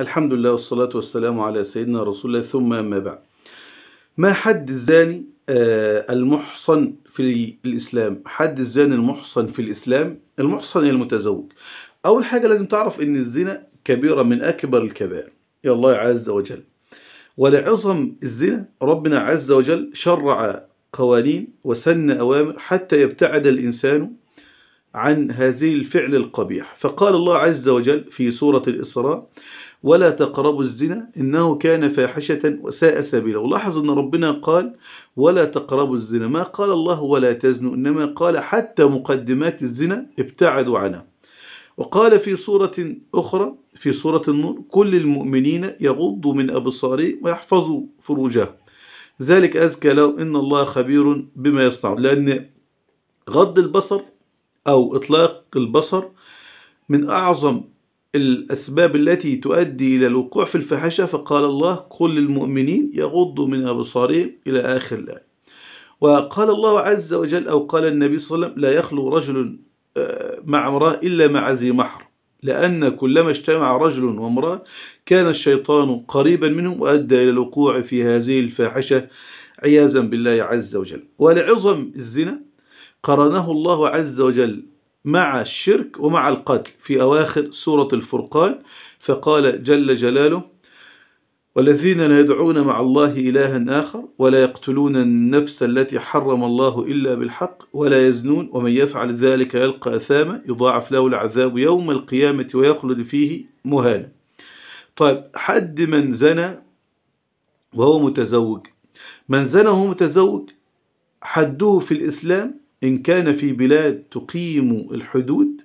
الحمد لله والصلاة والسلام على سيدنا رسول الله ثم أما بعد ما حد الزاني آه، المحصن في الإسلام حد الزاني المحصن في الإسلام المحصن المتزوج أول حاجة لازم تعرف أن الزنا كبيرة من أكبر الكبائر يا الله عز وجل ولعظم الزنا ربنا عز وجل شرع قوانين وسن أوامر حتى يبتعد الإنسان عن هذه الفعل القبيح فقال الله عز وجل في سورة الإسراء ولا تقربوا الزنا إنه كان فاحشة وساء سبيلا ولاحظ أن ربنا قال ولا تقربوا الزنا ما قال الله ولا تزنوا إنما قال حتى مقدمات الزنا ابتعدوا عنها وقال في سورة أخرى في سورة النور كل المؤمنين يغضوا من أبصارهم ويحفظوا فروجهم ذلك أزكى له إن الله خبير بما يصنع لأن غض البصر أو إطلاق البصر من أعظم الأسباب التي تؤدي إلى الوقوع في الفحشة فقال الله قل للمؤمنين يغضوا من أبصارهم إلى آخر الآية وقال الله عز وجل أو قال النبي صلى الله عليه وسلم لا يخلو رجل آه، مع امرأة إلا مع ذي محر لأن كلما اجتمع رجل وامرأة كان الشيطان قريبا منهم وأدى إلى الوقوع في هذه الفاحشة عياذا بالله عز وجل ولعظم الزنا قرنه الله عز وجل مع الشرك ومع القتل في أواخر سورة الفرقان فقال جل جلاله والذين لا يدعون مع الله إلها آخر ولا يقتلون النفس التي حرم الله إلا بالحق ولا يزنون ومن يفعل ذلك يلقى أثاما يضاعف له العذاب يوم القيامة ويخلد فيه مهانا طيب حد من زنى وهو متزوج من زنى وهو متزوج حده في الإسلام إن كان في بلاد تقيم الحدود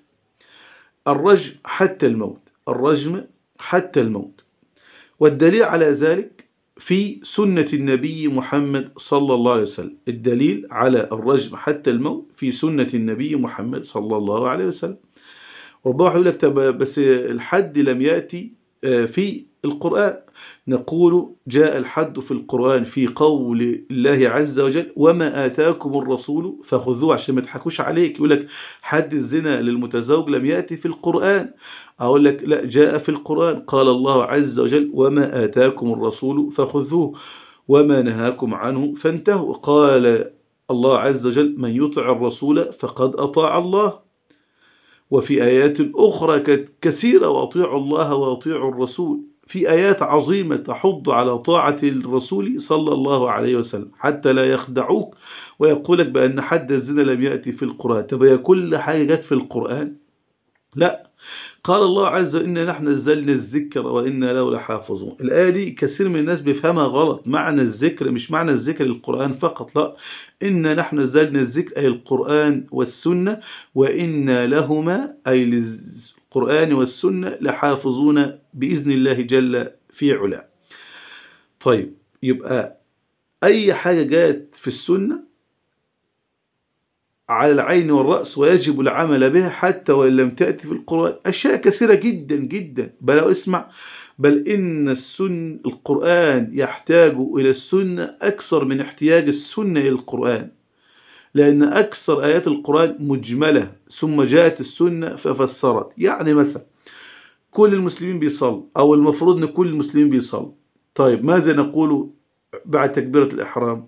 الرجم حتى الموت الرجم حتى الموت والدليل على ذلك في سنة النبي محمد صلى الله عليه وسلم الدليل على الرجم حتى الموت في سنة النبي محمد صلى الله عليه وسلم ربما يقول لك بس الحد لم يأتي آه، في القرآن نقول جاء الحد في القرآن في قول الله عز وجل وما آتاكم الرسول فخذوه عشان ما يضحكوش عليك يقول لك حد الزنا للمتزوج لم يأتي في القرآن أقول لك لا جاء في القرآن قال الله عز وجل وما آتاكم الرسول فخذوه وما نهاكم عنه فانتهوا قال الله عز وجل من يطع الرسول فقد أطاع الله وفي آيات أخرى كثيرة وأطيعوا الله وأطيعوا الرسول في آيات عظيمة تحض على طاعة الرسول صلى الله عليه وسلم حتى لا يخدعوك ويقولك بأن حد الزنا لم يأتي في القرآن طب هي كل حاجة جت في القرآن لا قال الله عز وجل إن نحن نزلنا الذكر وإنا له لحافظون الآية دي كثير من الناس بيفهمها غلط معنى الذكر مش معنى الذكر القرآن فقط لا إن نحن نزلنا الذكر أي القرآن والسنة وإنا لهما أي القرآن والسنة لحافظون بإذن الله جل في علاه طيب يبقى أي حاجة جاءت في السنة على العين والرأس ويجب العمل بها حتى وإن لم تأتي في القرآن أشياء كثيرة جدا جدا بل اسمع بل إن السن القرآن يحتاج إلى السنة أكثر من احتياج السنة إلى القرآن لأن أكثر آيات القرآن مجملة ثم جاءت السنة ففسرت يعني مثلا كل المسلمين بيصلوا أو المفروض أن كل المسلمين بيصلوا طيب ماذا نقول بعد تكبيرة الإحرام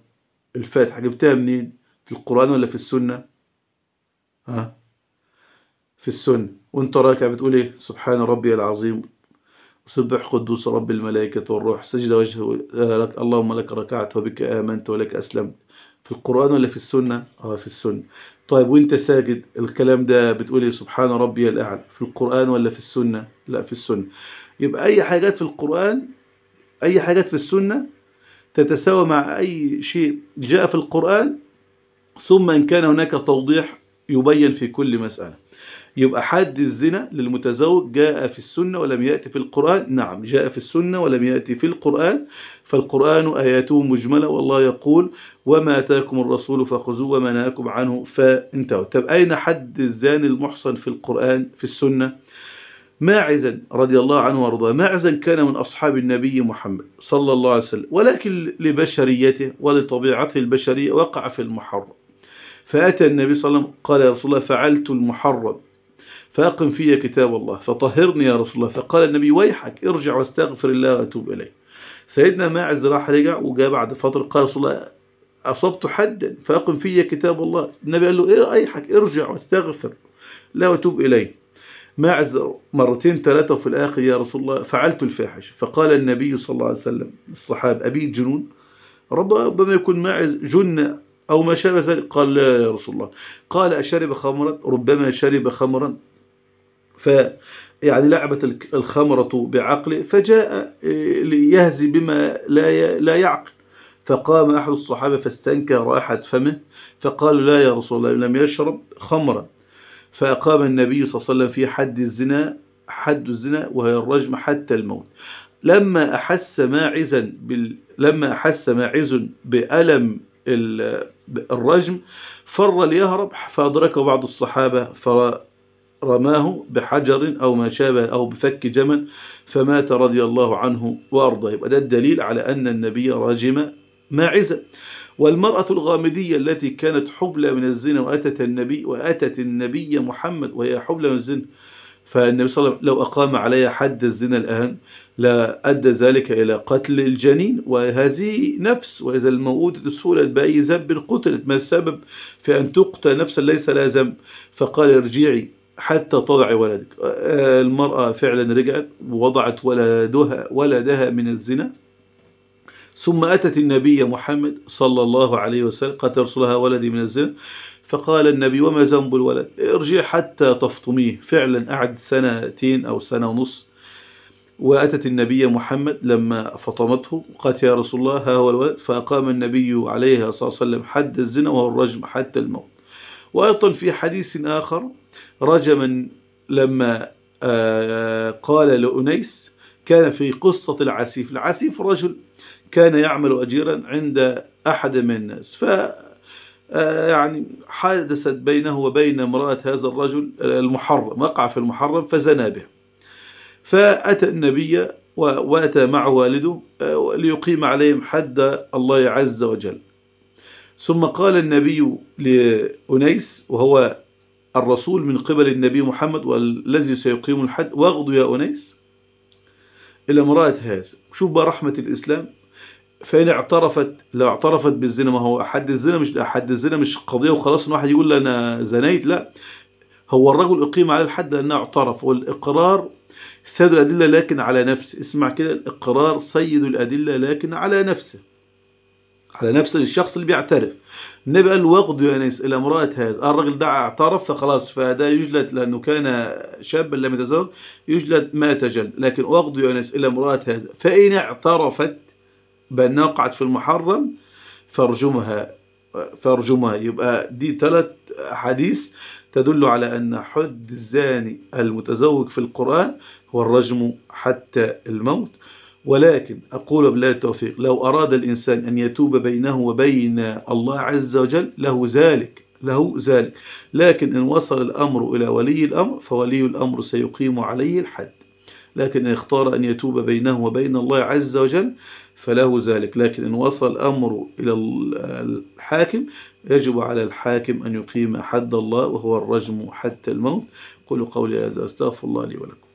الفاتحة جبتها منين في القرآن ولا في السنة ها في السنة وانت راكع بتقول ايه سبحان ربي العظيم سبح قدوس رب الملائكة والروح سجد وجهه آه، لك اللهم لك ركعت وبك آمنت ولك أسلمت في القرآن ولا في السنة؟ اه في السنة طيب وانت ساجد الكلام ده بتقولي إيه؟ سبحان ربي الأعلى في القرآن ولا في السنة؟ لا في السنة يبقى أي حاجات في القرآن أي حاجات في السنة تتساوى مع أي شيء جاء في القرآن ثم إن كان هناك توضيح يبين في كل مسألة يبقى حد الزنا للمتزوج جاء في السنة ولم يأتي في القرآن نعم جاء في السنة ولم يأتي في القرآن فالقرآن آياته مجملة والله يقول وما آتاكم الرسول فخذوه وما نهاكم عنه فانتهوا طب أين حد الزان المحصن في القرآن في السنة ماعزا رضي الله عنه وارضاه ماعزا كان من أصحاب النبي محمد صلى الله عليه وسلم ولكن لبشريته ولطبيعته البشرية وقع في المحرم فأتى النبي صلى الله عليه وسلم قال يا رسول الله فعلت المحرم فأقم في كتاب الله فطهرني يا رسول الله فقال النبي ويحك ارجع واستغفر الله وأتوب إليه سيدنا ماعز راح رجع وجاء بعد فترة قال رسول الله أصبت حدا فأقم في كتاب الله النبي قال له إيه أيحك ارجع واستغفر لا وتوب إليه ماعز مرتين ثلاثة وفي الآخر يا رسول الله فعلت الفاحش فقال النبي صلى الله عليه وسلم الصحابة أبي جنون ربما يكون ماعز جن أو ما شابه ذلك قال لا يا رسول الله قال أشرب خمرا ربما شرب خمرا ف يعني لعبت الخمرة بعقله فجاء آه، ليهزي بما لا لا يعقل فقام أحد الصحابة فاستنكر رائحة فمه فقال لا يا رسول الله لم يشرب خمرا فأقام النبي صلى الله عليه وسلم في حد الزنا حد الزنا وهي الرجم حتى الموت لما أحس ماعزا بال... لما أحس ماعز بألم الرجم فر ليهرب فأدركه بعض الصحابة فرماه بحجر أو ما شابه أو بفك جمل فمات رضي الله عنه وأرضاه يبقى ده الدليل على أن النبي راجم ماعزا والمرأة الغامدية التي كانت حبلى من الزنا وأتت النبي وأتت النبي محمد وهي حبلى من الزنا فالنبي صلى الله عليه وسلم لو أقام علي حد الزنا الآن لأدى ذلك إلى قتل الجنين وهذه نفس وإذا الموؤودة سولت بأي ذنب قتلت ما السبب في أن تقتل نفسا ليس لها ذنب فقال ارجعي حتى تضعي ولدك آه، المرأة فعلا رجعت ووضعت ولدها ولدها من الزنا ثم أتت النبي محمد صلى الله عليه وسلم قالت رسولها ولدي من الزنا فقال النبي وما ذنب الولد ارجع حتى تفطميه فعلا قعد سنتين أو سنة ونص وأتت النبي محمد لما فطمته قالت يا رسول الله ها هو الولد فأقام النبي عليه الصلاة والسلام حد الزنا وهو الرجم حتى الموت وأيضا في حديث آخر رجما لما آه، قال لأنيس كان في قصة العسيف العسيف رجل كان يعمل أجيرا عند أحد من الناس ف آه، يعني حدثت بينه وبين امرأة هذا الرجل المحرم وقع في المحرم فزنى به فأتى النبي وأتى معه والده آه، ليقيم عليهم حد الله عز وجل ثم قال النبي لأنيس وهو الرسول من قبل النبي محمد والذي سيقيم الحد واغدو يا أنيس إلى امرأة هذا شوف بقى رحمة الإسلام فإن اعترفت لو اعترفت بالزنا ما هو حد الزنا مش حد الزنا مش قضية وخلاص إن واحد يقول أنا زنيت لا هو الرجل أقيم على الحد لأنه اعترف والإقرار سيد الأدلة لكن على نفسه اسمع كده الإقرار سيد الأدلة لكن على نفسه على نفس الشخص اللي بيعترف النبي قال يا ناس الى امرأة هذا الرجل ده اعترف فخلاص فده يجلد لانه كان شابا لم يتزوج يجلد ما تجل لكن يا ناس الى امرأة هذا فان اعترفت بأنها وقعت في المحرم فارجمها فارجمها يبقى دي ثلاث حديث تدل على أن حد الزاني المتزوج في القرآن هو الرجم حتى الموت ولكن أقول بالله التوفيق لو أراد الإنسان أن يتوب بينه وبين الله عز وجل له ذلك له ذلك لكن إن وصل الأمر إلى ولي الأمر فولي الأمر سيقيم عليه الحد لكن إن اختار أن يتوب بينه وبين الله عز وجل فله ذلك لكن إن وصل أمره إلى الحاكم يجب على الحاكم أن يقيم حد الله وهو الرجم حتى الموت قولوا قولي هذا أستغفر الله لي ولكم